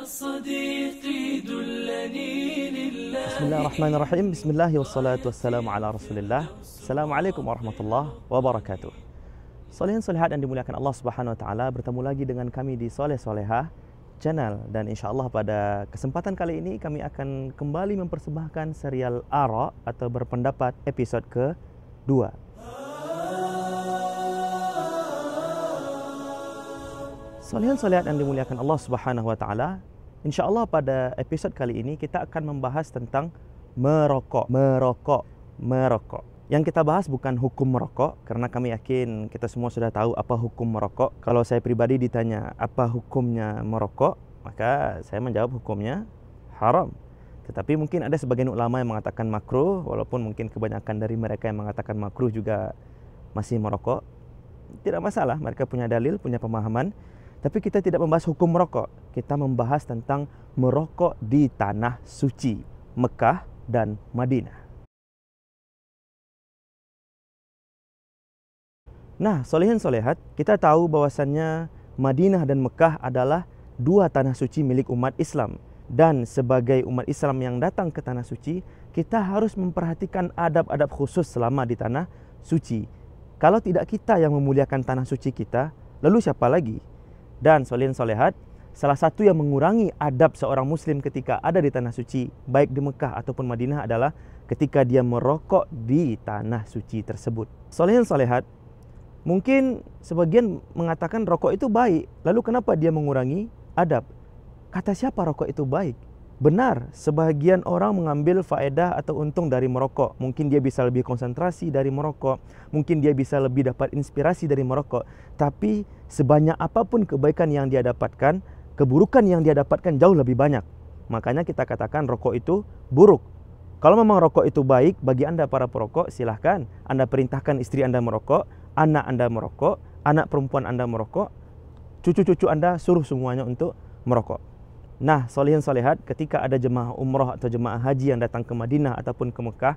بسم الله الرحمن الرحيم بسم الله والصلاة والسلام على رسول الله Solehat yang dimuliakan Allah Subhanahu Wa Taala bertemu lagi dengan kami di Soleh Solehah channel dan insya Allah pada kesempatan kali ini kami akan kembali mempersembahkan serial Aro atau berpendapat episod ke dua. Solehin Solehat yang dimuliakan Allah Subhanahu Wa Taala Insya Allah pada episode kali ini kita akan membahas tentang merokok, merokok, merokok. Yang kita bahas bukan hukum merokok, karena kami yakin kita semua sudah tahu apa hukum merokok. Kalau saya pribadi ditanya apa hukumnya merokok, maka saya menjawab hukumnya haram. Tetapi mungkin ada sebagian ulama yang mengatakan makruh, walaupun mungkin kebanyakan dari mereka yang mengatakan makruh juga masih merokok. Tidak masalah, mereka punya dalil, punya pemahaman. Tapi kita tidak membahas hukum merokok. Kita membahas tentang merokok di tanah suci, Mekah dan Madinah. Nah, solehin solehat, kita tahu bahwasannya Madinah dan Mekah adalah dua tanah suci milik umat Islam. Dan sebagai umat Islam yang datang ke tanah suci, kita harus memperhatikan adab-adab khusus selama di tanah suci. Kalau tidak kita yang memuliakan tanah suci kita, lalu siapa lagi? dan solin solehat salah satu yang mengurangi adab seorang muslim ketika ada di tanah suci baik di Mekah ataupun Madinah adalah ketika dia merokok di tanah suci tersebut solin solehat mungkin sebagian mengatakan rokok itu baik lalu kenapa dia mengurangi adab kata siapa rokok itu baik Benar, sebagian orang mengambil faedah atau untung dari merokok. Mungkin dia bisa lebih konsentrasi dari merokok, mungkin dia bisa lebih dapat inspirasi dari merokok. Tapi sebanyak apapun kebaikan yang dia dapatkan, keburukan yang dia dapatkan jauh lebih banyak. Makanya kita katakan rokok itu buruk. Kalau memang rokok itu baik bagi Anda para perokok, silahkan. Anda perintahkan istri Anda merokok, anak Anda merokok, anak perempuan Anda merokok, cucu-cucu Anda suruh semuanya untuk merokok. Nah, solihin solehat ketika ada jemaah umrah atau jemaah haji yang datang ke Madinah ataupun ke Mekah,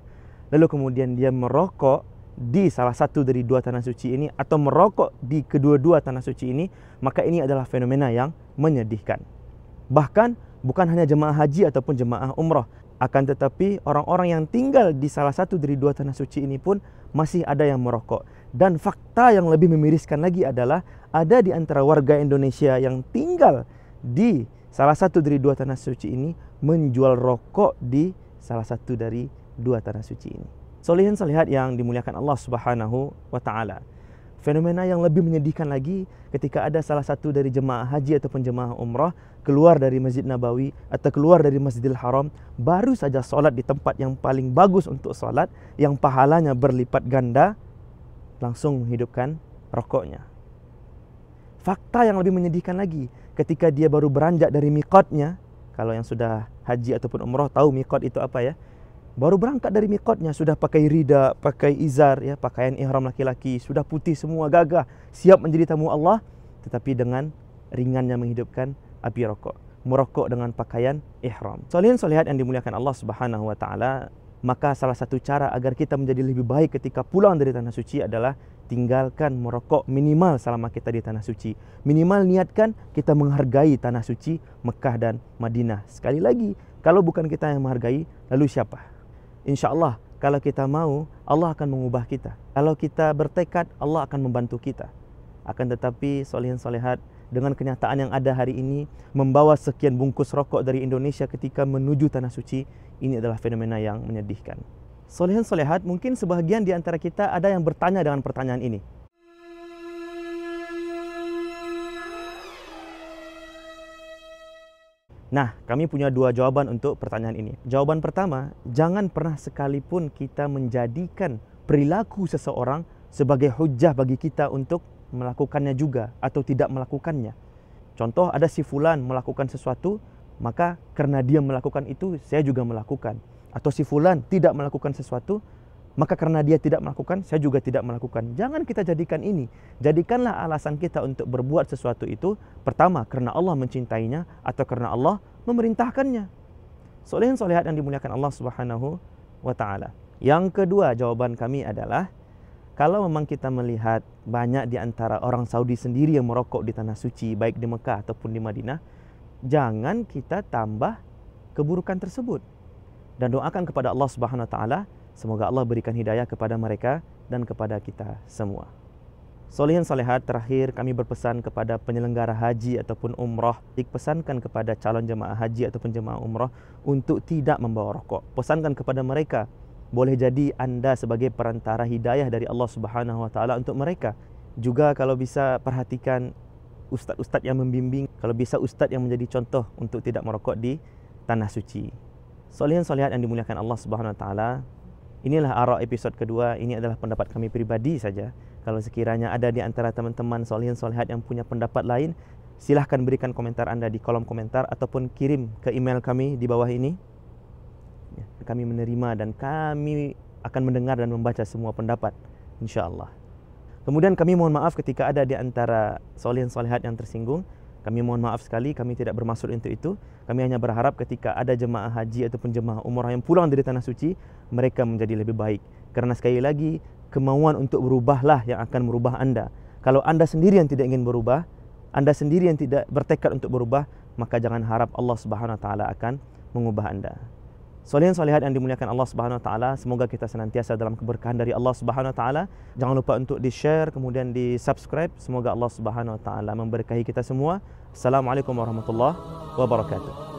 lalu kemudian dia merokok di salah satu dari dua tanah suci ini atau merokok di kedua-dua tanah suci ini, maka ini adalah fenomena yang menyedihkan. Bahkan bukan hanya jemaah haji ataupun jemaah umrah, akan tetapi orang-orang yang tinggal di salah satu dari dua tanah suci ini pun masih ada yang merokok. Dan fakta yang lebih memiriskan lagi adalah ada di antara warga Indonesia yang tinggal di salah satu dari dua tanah suci ini menjual rokok di salah satu dari dua tanah suci ini. Solihin solehat yang dimuliakan Allah Subhanahu wa taala. Fenomena yang lebih menyedihkan lagi ketika ada salah satu dari jemaah haji ataupun jemaah umrah keluar dari Masjid Nabawi atau keluar dari Masjidil Haram baru saja solat di tempat yang paling bagus untuk solat yang pahalanya berlipat ganda langsung menghidupkan rokoknya. Fakta yang lebih menyedihkan lagi, ketika dia baru beranjak dari miqatnya kalau yang sudah haji ataupun umrah tahu miqat itu apa ya baru berangkat dari miqatnya sudah pakai rida pakai izar ya pakaian ihram laki-laki sudah putih semua gagah siap menjadi tamu Allah tetapi dengan ringannya menghidupkan api rokok merokok dengan pakaian ihram salihin salihat yang dimuliakan Allah Subhanahu wa taala maka salah satu cara agar kita menjadi lebih baik ketika pulang dari tanah suci adalah tinggalkan merokok minimal selama kita di tanah suci. Minimal niatkan kita menghargai tanah suci Mekah dan Madinah. Sekali lagi, kalau bukan kita yang menghargai, lalu siapa? InsyaAllah, kalau kita mau, Allah akan mengubah kita. Kalau kita bertekad, Allah akan membantu kita. Akan tetapi, solehan solehat, dengan kenyataan yang ada hari ini, membawa sekian bungkus rokok dari Indonesia ketika menuju tanah suci, ini adalah fenomena yang menyedihkan. Solehan solehat, mungkin sebagian di antara kita ada yang bertanya dengan pertanyaan ini. Nah, kami punya dua jawaban untuk pertanyaan ini. Jawaban pertama, jangan pernah sekalipun kita menjadikan perilaku seseorang sebagai hujah bagi kita untuk melakukannya juga atau tidak melakukannya. Contoh ada si fulan melakukan sesuatu, maka karena dia melakukan itu, saya juga melakukan. atau si fulan tidak melakukan sesuatu, maka karena dia tidak melakukan, saya juga tidak melakukan. Jangan kita jadikan ini. Jadikanlah alasan kita untuk berbuat sesuatu itu pertama karena Allah mencintainya atau karena Allah memerintahkannya. Solehin solehat yang dimuliakan Allah Subhanahu wa taala. Yang kedua, jawaban kami adalah kalau memang kita melihat banyak di antara orang Saudi sendiri yang merokok di tanah suci baik di Mekah ataupun di Madinah, jangan kita tambah keburukan tersebut dan doakan kepada Allah Subhanahu Wa Taala semoga Allah berikan hidayah kepada mereka dan kepada kita semua. Solihin salihat terakhir kami berpesan kepada penyelenggara haji ataupun umrah dipesankan kepada calon jemaah haji ataupun jemaah umrah untuk tidak membawa rokok. Pesankan kepada mereka boleh jadi anda sebagai perantara hidayah dari Allah Subhanahu Wa Taala untuk mereka. Juga kalau bisa perhatikan ustaz-ustaz yang membimbing, kalau bisa ustaz yang menjadi contoh untuk tidak merokok di tanah suci. Solehan solehat yang dimuliakan Allah Subhanahu Wa Taala. Inilah arah episod kedua. Ini adalah pendapat kami pribadi saja. Kalau sekiranya ada di antara teman-teman solehan solihat yang punya pendapat lain, silahkan berikan komentar anda di kolom komentar ataupun kirim ke email kami di bawah ini. Ya, kami menerima dan kami akan mendengar dan membaca semua pendapat, insya Allah. Kemudian kami mohon maaf ketika ada di antara solehan solihat yang tersinggung. Kami mohon maaf sekali kami tidak bermaksud untuk itu. Kami hanya berharap ketika ada jemaah haji ataupun jemaah umrah yang pulang dari tanah suci, mereka menjadi lebih baik. Kerana sekali lagi, kemauan untuk berubahlah yang akan merubah anda. Kalau anda sendiri yang tidak ingin berubah, anda sendiri yang tidak bertekad untuk berubah, maka jangan harap Allah Subhanahu Wa Taala akan mengubah anda. Solehin solehat yang dimuliakan Allah Subhanahu Wa Taala, semoga kita senantiasa dalam keberkahan dari Allah Subhanahu Wa Taala. Jangan lupa untuk di-share kemudian di-subscribe. Semoga Allah Subhanahu Wa Taala memberkahi kita semua. Assalamualaikum warahmatullahi wabarakatuh.